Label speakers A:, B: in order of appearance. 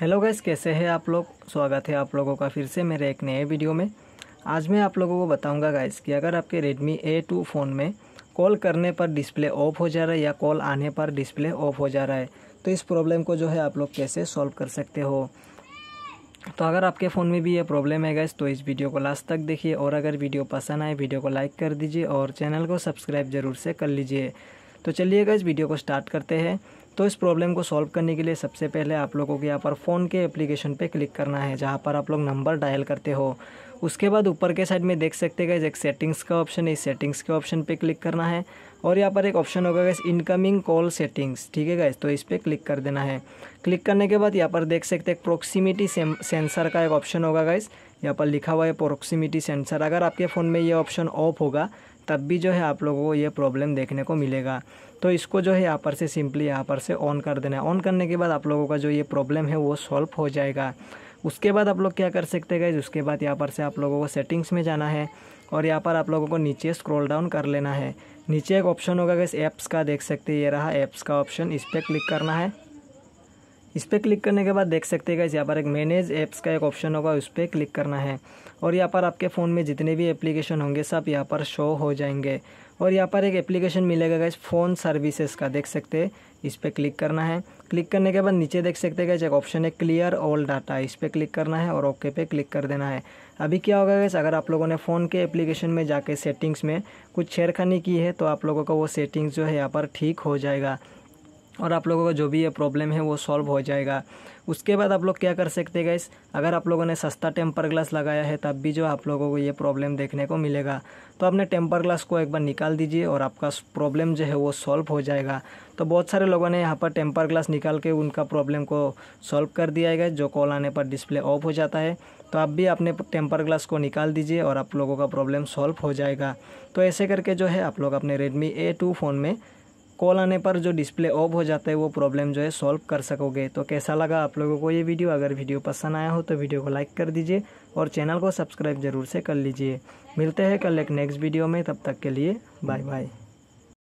A: hello guys कैसे हैं आप लोग स्वागत है आप लोगों का फिर से मेरे एक नए वीडियो में आज मैं आप लोगों को बताऊंगा गैस कि अगर आपके Redmi A2 फ़ोन में कॉल करने पर डिस्प्ले ऑफ हो जा रहा है या कॉल आने पर डिस्प्ले ऑफ हो जा रहा है तो इस प्रॉब्लम को जो है आप लोग कैसे सॉल्व कर सकते हो तो अगर आपके फ़ोन में भी ये प्रॉब्लम है गैस तो इस वीडियो को लास्ट तक देखिए और अगर वीडियो पसंद आए वीडियो को लाइक कर दीजिए और चैनल को सब्सक्राइब ज़रूर से कर लीजिए तो चलिएगा इस वीडियो को स्टार्ट करते हैं तो इस प्रॉब्लम को सॉल्व करने के लिए सबसे पहले आप लोगों को यहाँ पर फ़ोन के एप्लीकेशन पे क्लिक करना है जहाँ पर आप लोग नंबर डायल करते हो उसके बाद ऊपर के साइड में देख सकते गए एक सेटिंग्स का ऑप्शन है इस सेटिंग्स के ऑप्शन पे क्लिक करना है और यहाँ पर एक ऑप्शन होगा गैस इनकमिंग कॉल सेटिंग्स ठीक है गैस तो इस पर क्लिक कर देना है क्लिक करने के बाद यहाँ पर देख सकते हैं प्रोक्सीमिटी सेंसर का एक ऑप्शन होगा गैस यहाँ पर लिखा हुआ है प्रोक्सीमिटी सेंसर अगर आपके फ़ोन में ये ऑप्शन ऑफ होगा तब भी जो है आप लोगों को ये प्रॉब्लम देखने को मिलेगा तो इसको जो है यहाँ पर से सिंपली यहाँ पर से ऑन कर देना है ऑन करने के बाद आप लोगों का जो ये प्रॉब्लम है वो सॉल्व हो जाएगा उसके बाद आप लोग क्या कर सकते गए उसके बाद यहाँ पर से आप लोगों को सेटिंग्स में जाना है और यहाँ पर आप लोगों को नीचे स्क्रॉल डाउन कर लेना है नीचे एक ऑप्शन होगा गए ऐप्स का देख सकते हैं ये रहा ऐप्स का ऑप्शन इस पर क्लिक करना है इस पर क्लिक करने के बाद देख सकते हैं यहाँ पर एक मैनेज ऐप्स का एक ऑप्शन होगा उस पर क्लिक करना है और यहाँ पर आपके फ़ोन में जितने भी एप्लीकेशन होंगे सब यहाँ पर शो हो जाएंगे और यहाँ पर एक एप्लीकेशन मिलेगा इस फ़ोन सर्विसेज का देख सकते हैं इस पर क्लिक करना है क्लिक करने के बाद नीचे देख सकते हैं एक ऑप्शन है क्लियर ऑल डाटा इस पर क्लिक करना है और ओके पे क्लिक कर देना है अभी क्या होगा गैस अगर आप लोगों ने फ़ोन के एप्लीकेशन में जाके सेटिंग्स में कुछ छेड़खानी की है तो आप लोगों का वो सेटिंग्स जो है यहाँ पर ठीक हो जाएगा और आप लोगों का जो भी ये प्रॉब्लम है वो सॉल्व हो जाएगा उसके बाद आप लोग क्या कर सकते गैस अगर आप लोगों ने सस्ता टेम्पर ग्लास लगाया है तब भी जो आप लोगों को ये प्रॉब्लम देखने को मिलेगा तो आपने टेम्पर ग्लास को एक बार निकाल दीजिए और आपका प्रॉब्लम जो है वो सॉल्व हो जाएगा तो बहुत सारे लोगों ने यहाँ पर टेम्पर ग्लास निकाल के उनका प्रॉब्लम को सॉल्व कर दिया है जो कॉल आने पर डिस्प्ले ऑफ हो जाता है तो आप भी अपने टेम्पर ग्लास को निकाल दीजिए और आप लोगों का प्रॉब्लम सॉल्व हो जाएगा तो ऐसे करके जो है आप लोग अपने रेडमी ए टू फ़ोन में कॉल आने पर जो डिस्प्ले ऑफ हो जाता है वो प्रॉब्लम जो है सॉल्व कर सकोगे तो कैसा लगा आप लोगों को ये वीडियो अगर वीडियो पसंद आया हो तो वीडियो को लाइक कर दीजिए और चैनल को सब्सक्राइब ज़रूर से कर लीजिए मिलते हैं कल एक नेक्स्ट वीडियो में तब तक के लिए बाय बाय